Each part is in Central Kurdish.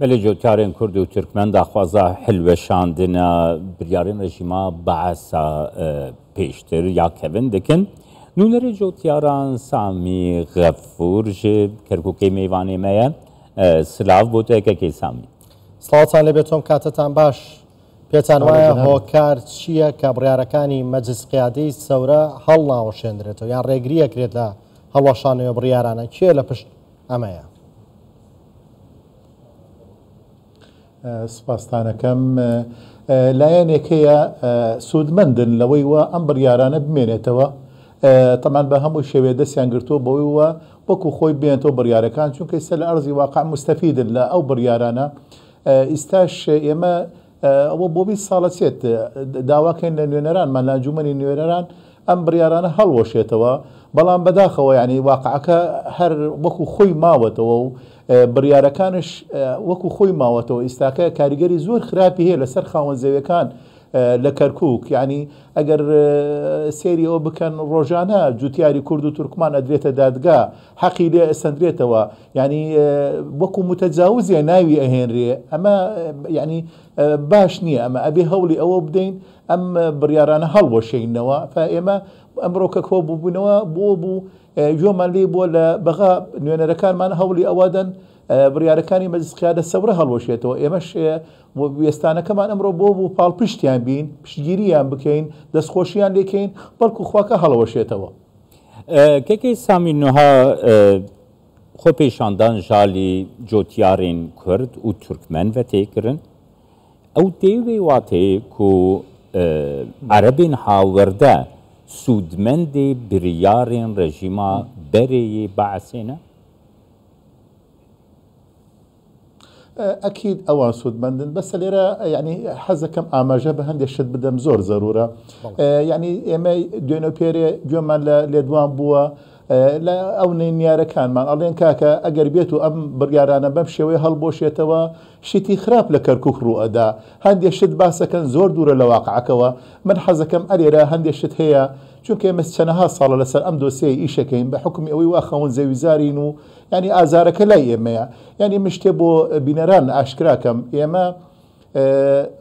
بەێ جۆتیارێن کورد و تورکمن داخوازە هەلوێشاندنە بریارین ڕژیما بەعسا پێشتر یا کەبن دکن. نونەرێ جۆتیاران سامی غەفور ji کەرککەی میوانێ مەیە سلااو بۆ تێکەکەی سامی. سڵاتان لە بێتۆم کاتتان باش. پێتان وایە هۆکار چییە کە بڕارەکانی مەجزقیادی سەورە هەڵ ناوەشێنرێتەوە یان ڕێگریەکرێت لە هەڵەشانەوە بڕیارانە کێ لە پشت ئەمەیە. سپاسستانەکەم لایەنێکەیە سوودمەندن لەوەی وە ئەم بڕیارانە بمێنێتەوە تەمان بە هەموو شێوێ دەستیان گرتووە بەوەی وە وەکو خۆی بێنەوە بڕیارەکان چونکە سە لە ئەرزی واقع مستەفیدن لە ئەو بڕیارانە ئیستاش ئێمە ئەوە بۆ 20 ساڵە چێت داواکەین لە نوێنەرانمان لاجومنی نوێنەران ئەم بریارانە هەڵوەشێتەوە بەڵام بەداخەوە یعنی واقعەکە هەر وەکو خۆی ماوەتەوە و بریارەکانش وەکو خۆی ماوەتەوە ئیستاکە کاریگەری زۆر خراپی هەیە لەسەر خاوەن زەوەکان آه، لكركوك يعني اگر آه، سيري او ئەو بکەن ڕۆژانە جوتیاری کورد و تورکمان ئەدرێتە دادگا حەقی و ئەسەندرێتەوە ینی آه، وەکو متەجاوزیە ناوی ئەهێنرێ اما ینی باش نییە اما ابي هەولی ئەوە بدەین ام بريارانا هەڵوەشینەوە فە ئێمە ئەمڕۆ کە کۆ بووبوونەوە بۆ بوو گوێمان لێ بووە لە بەغا نوێنەرەکانمان هەولی ئەوادەن بریارەکانی مەزیسقیادە سەورە هەڵۆشێتەوە ئێمەش وێستانەکەمان ئەمڕۆ بۆ بوو پاڵپشتیان بین پشتگیریان بکەین دەستخۆشییان لێکەین بەڵکو خواکە هەڵەوەشێتەوە کێکی سامی نوها خۆ پێشاندان ژالی جۆتیارین کورد و تورکمەن بە تێکردن ئەو دێوێ واتەیە و عربین هاوردە سوودمەندی بریارین ڕژیما بەرەیە بەعسێنە ئەکید ئەوان سوودمەندن بەسە لێرە ینی حەزەکەم ئاماژە بە هەندێک شت بدەم زۆر زەرورە ینی ئێمە دوێنە پێرێ گوێمان لە لێدوان بووە. لە ئەو نینیارەکانمان ئەڵێن کاکە ئەگەر بێت و ئەم بڕیارانە بەم شێوەیە هەڵبۆشێتەوە شتی خراپ لە کەرکک ڕوئەدا هەندێک شت باسەکەن زۆر دوورە لە واقعەکەەوە من حەزەکەم ئەرێرە هەندێک شت هەیە چونکە ئێمە چەنەها سي لەسەر كاين بحكم اوي واخا ون زي وزارينو يعني ازارك لا يما يعني مش تبو بنران بۆ بینەران ئاشکراکەم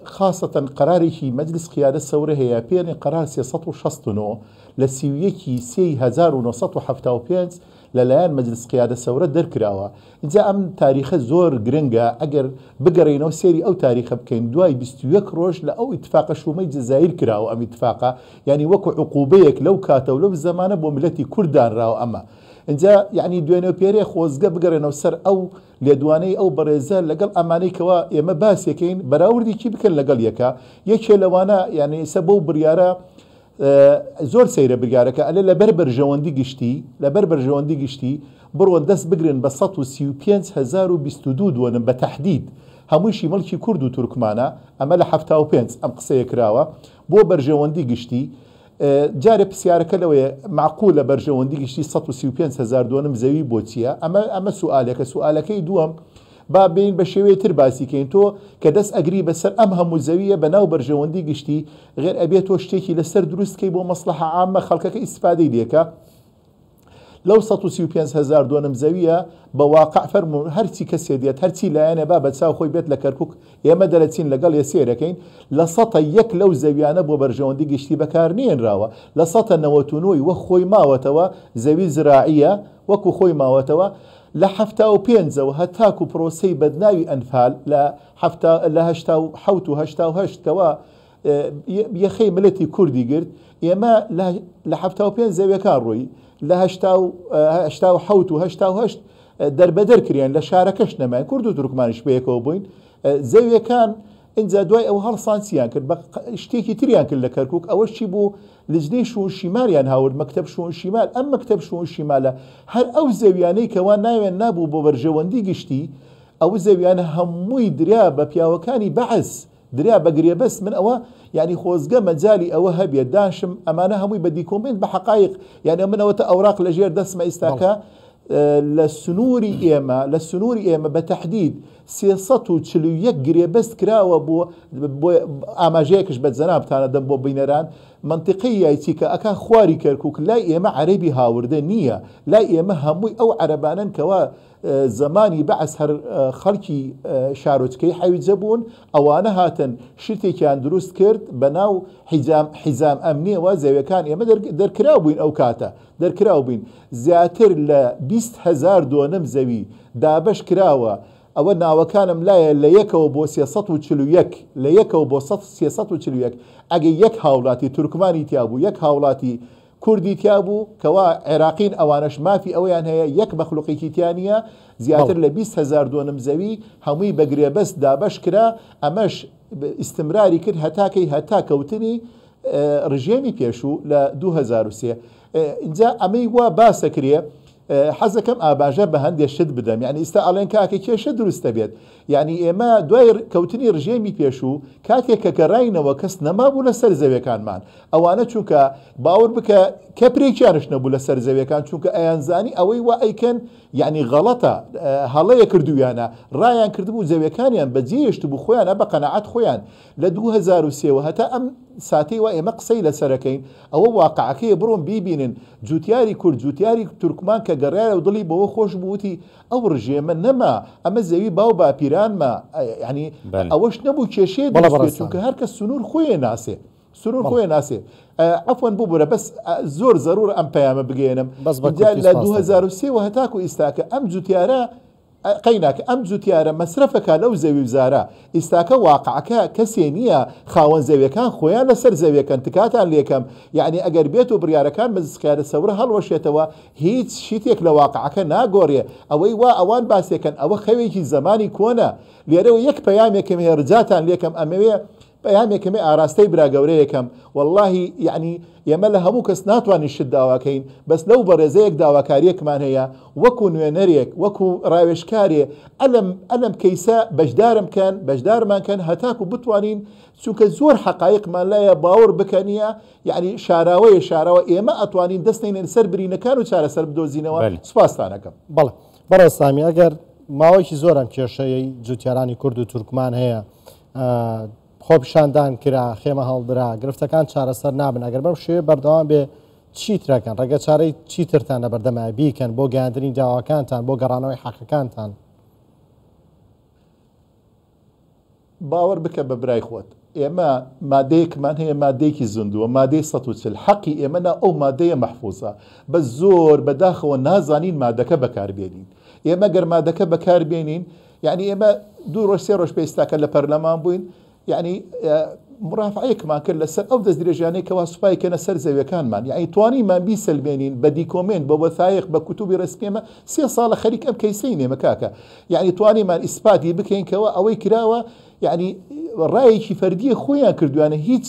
خاصة قراري في مجلس قيادة الثورة هي بيرن قرار سي هزار سیویەکی 1970 1970 لەلایەن مەجلس قیادە سەورە دەرکراوە اینجا ئەم تاریخە زۆر گرنگە ئەگەر بگەڕێنەوە سێری ئەو تاریخە بکەین دوای 21 ڕۆژ لە ئەو اتفاقە شومەی جزایر کراوە ئەم اتفاقا ینی وەکو عقوبەیەک لەو کاتەوە لەو زمانە بۆ ملەتی کورددانراوە ئەمە. اینجا یعنی دوێنێ پێرێ خۆزگە بگەڕێنەوە سەر ئەو لێدوانەی ئەو بەڕێزە لەگەڵ ئەمانەیەوە ئێمە باسیەکەین بەراوردێکی بکەن لەگەڵ یەکە یەکێ لەوانە یعنی سە بەو بریاە زۆر سەیرە برگارەکە ئەلە لەبەر بەرژەوەندی گشتی لەبەر بەرژەوەندی گشتی بڕۆن دەست بگرن بە 1922 دووەنم بە تهدید هەمووشی مەلکی کورد و تورکمانە ئەمە لە ه پێ ئەم قسەیە کراوە بۆ بەرژەوەندی گشتی جارێ پرسیارەکە لەوەیە معقول لە بەرژەوەندی گشتی 1950 زەوی بۆچیە ئەمە ئەمە سوالەکە سوالەکەی دووەم با بین بە شێوەیە تر باسیکەین تۆ کە دەست ئەگری بەسەر ئەم هەموو زەویە بە ناو بەرژەوەندی گشتی غێر ئەبێت تۆ شتێکی لەسەر دروستکەی بۆ مەسلح عامە خەڵکەکە ئیسپادەی لێکە لەو 1500هزار دۆنم زەویە بە واقع فەرمون هەرچی کەسێ دێت هەرچی لایەنە با بەچاو خۆی بێت لە کەرکک ئێمە دەرەچین لەگەڵ ێ سێرەکەین لە سە یەک لەو زەویانە بۆ بەرژەوەندی گشتی بەکار نێنراوە لە سە نەوەتونەوەی وە خۆی ماوەتەوە زەوی زراعیە وەکو خۆی ماوەتەوە لە هەفتا و پێنجەوە هەتاک و پرۆسی بەدناوی ئەنفال لەهشتەوە یەخەی ملەتی کوردی گرت ئێمە لە هەفتا و پێنج زەوێکان ڕووی لەه دەربەدەر کریان لە شارەکەش نەمای کورد و تورکمانش بەیەکەوە بووین زەویەکان اینجا دوای ئەو هەڵ سانسییان کرد بە شتێکی تریان کرد لە کەرکک ئەوە چی بوو لجنەی شوون شیماریان هاورد مەکتب شوون شیمال ئەم مەکتب شوون شیمالە هەر ئەو زەویانەی کەوان ناوێن نبوو بۆ بەرژەوەندی گشتی ئەو زەویانە هەمووی دریا بە پیاوەکانی بەعس دریا بەگرێ بەست من ئەوە ینی خۆزگە مەجای ئەوە هەبێت داشم ئەمانە هەمووی بە دیکۆمنت بە حقایق یانە منەوەتە ئەوراق لەژێر دەستمە ئێستاکە. لسنوري سنووری لسنوري لە بتحديد سياسته تشلو يجري بس كراوة بو بو گرێ بەست کراوە بۆ ئاماژەیەکش منطقی یایتی کە ئەکا خواری کەرکک لای ئێمە عەربی هاوردە نییە لای ئێمە هەمووی ئەو عەربانن کەوا زمانی بەعس هەر خەڵکی شارۆچکەی حەویجە بوون ئەوانە هاتن شتێکیان دروست کرد بە ناو حیزام ئەمنیەوە زەویەکان ئێمە دەرکرا بووین ئەو کاتە دەرکرا بووین زیاتر لە 20 هزار دۆنم زەوی دابش کراوە ئەوە ناوەکانم لایە لە یەکەوە بۆ سێ لە یەکەوە بۆ سێ ئەگە یەک هاوڵاتی تورکمانی تیابوو یەک هاوڵاتی کوردی تیابوو کەوا عێراقین ئەوانش مافی ئەویان هەیە یەک مەخلوقێکی تیانە زیاتر لە 20 هزار دۆنم زەوی هەمووی بەگرێبەست دابش کرا ئەمەش ئیسمراری کرد هەتاکەی هەتا کەوتنی ڕژێمی پێشوو لە 2023 اینجا ئەمەی وا باسەکرێ حەزەکەم ئاباژە بە هەندێک شت بدەم یعنی ئستا ئاڵێن کاکە کێشە دروستە بێت یعنی ئێمە دوای کەوتنی ڕژێمی پێشوو کاتێک کە گەڕینەوە کەس نەمابوو لە سەر زەویەکانمان ئەوانە چونکە باور بکە کەپێکیانش نەبوو لە سەر زەویەکان چونکە ئەیانزانی ئەوەی وا ئەیکەن یعنی غەڵەتە هەڵەیە کردویانە ڕایان کردبوو زەویەکانیان بەجێشت بوو خۆیانە بە قەنەعات خۆیان لە 2023 هەتا ئەم ساتی و ئێمە قسەی لەسەرەکەین ئەوە واقعەکەی بڕۆم بیبینن جوتیاری کورد جوتیاری تورکمان کە کە گەڕایە و دڵی بەوە خۆش بووتی ئەو ڕژێمە نەما ئەمە زەوی باو باپیرانمە ینی ئەوەش نەبوو کێشێ چونکە هەرکە سنوور خۆیە ناسێ. سرور خۆی ناسێ ئەفۆن بوو بۆرە بەس زۆر زەرور ئەم پەیامە بگەێنم بەس لە 2023 هەتاکو ئیستاکە ئەم جوتیارە قیناکە ئەم جوتیارە مەصرفەکە لەو زەوی وزارە ئیستاکە واقعەکە کەسێ نییە خاوەن زەویەکان خۆیان لەسەر زەویەکەن تکاتان لێکەم یعنی ئەگەر بێت و بریارەکان مزسکارە سەورە هەڵوەشێتەوە هیچ شتێک لە واقعەکە ناگۆڕێ ئەوەی وا ئەوان باسێکن ئەوە خەوێکی زمانی کۆنە لێرەوە یەک پەیامێکم هێرجاتان لێکم ئەمەوێ بەیانێکمێ ئاراستەی براگەورەیەکەم واللهی یعنی ئێمە لە هەموو کەس ناتوانانی شت داواکەین بەس لەو بەڕێزەیەک داواکاریەکمان هەیە وەکو نوێنەرێک وەکو ڕاوێشکارێ ئەلم کەیسە بەشدارمکەن بەشدارمانکەن هەتاکو بتوانین چونکە زۆر حقایقمان لایە باور بکەنیە یعنی شاراوەیە شاراوە ئێمە ئەتوانین دەستین سەر برینەکان و چارەسەر بدۆزینەوە سوپاسستانەکەم بەڵ بەڕێ سامی ئەگەر ماوەیەکی زۆرم کێشەیە جوتیارانی کورد و تورکمان هەیە خۆپیشاندان کرا خێمە هەڵدرا گرفتەکان چارەسەر نابن ئەگەر بەم شوێ بەردەوام بێ چیترەکەن ڕگە چارەی چیترتان لە بەردەمای بیکەن بۆ گەاندنی داواکانتان بۆ گەڕانەوەی حەقەکانتان باوەڕ بکە بە برای خۆت ئێمە مادەیەکمان هەیە مادەیەکی زندووە مادەی ١ حەقی ئێمەنا ئەو مادەیە مەحفۆزە بە زۆر بەداخەوە نازانین مادەکە بەکاربێنین ئێمە گەرمادەکە بەکاربێنین یعنی ئێمە دوو ڕۆژ سێ ڕۆژ پێستاکە لە پەرلەمان بووین یعنی مرافعەیەکمان کرد لەسەر ئەو دەست درێژیانەی کەوا سوپای کەنە سەر زەویەکانمان یعنی توانیمان بیسەلمێنین بە دیکۆمنت بە وەثایق بە کوتوبی ڕستپێمە سێ ساڵە خەریک ئەم کەیسەی نێمە کاکە یعنی توانیمان ئیسپاتی بکەینکەوە ئەوەی کراوە یعنی ڕایەکی فەردیە خۆیان کردوانە هیچ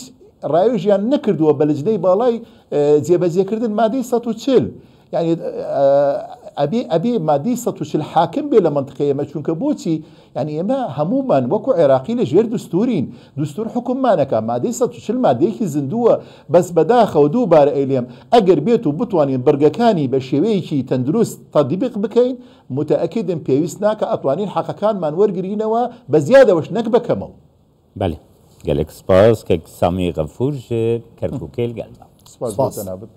ڕایۆژیان نەکردووە بە لەجدەی باڵای جێبەجێکردن مادەی 140 یعنی ابي ابي ما دي سطوش الحاكم بلا منطقية ما شون بوتي يعني يما هموما وكو عراقي لجير دستورين دستور حكم مانكا ما دي سطوش المادي كي زندوه بس بداخ ودو بار ايليم اگر بيتو بطواني برقكاني بشيويكي تندروس تطبيق بكين متأكد ان بيوسناك اطوانين حقا كان من ورقرينوا بزياده وش نكبة كمو بله جالك سباس كيك سامي غفور جي كركوكيل جالبا سباس بطنابط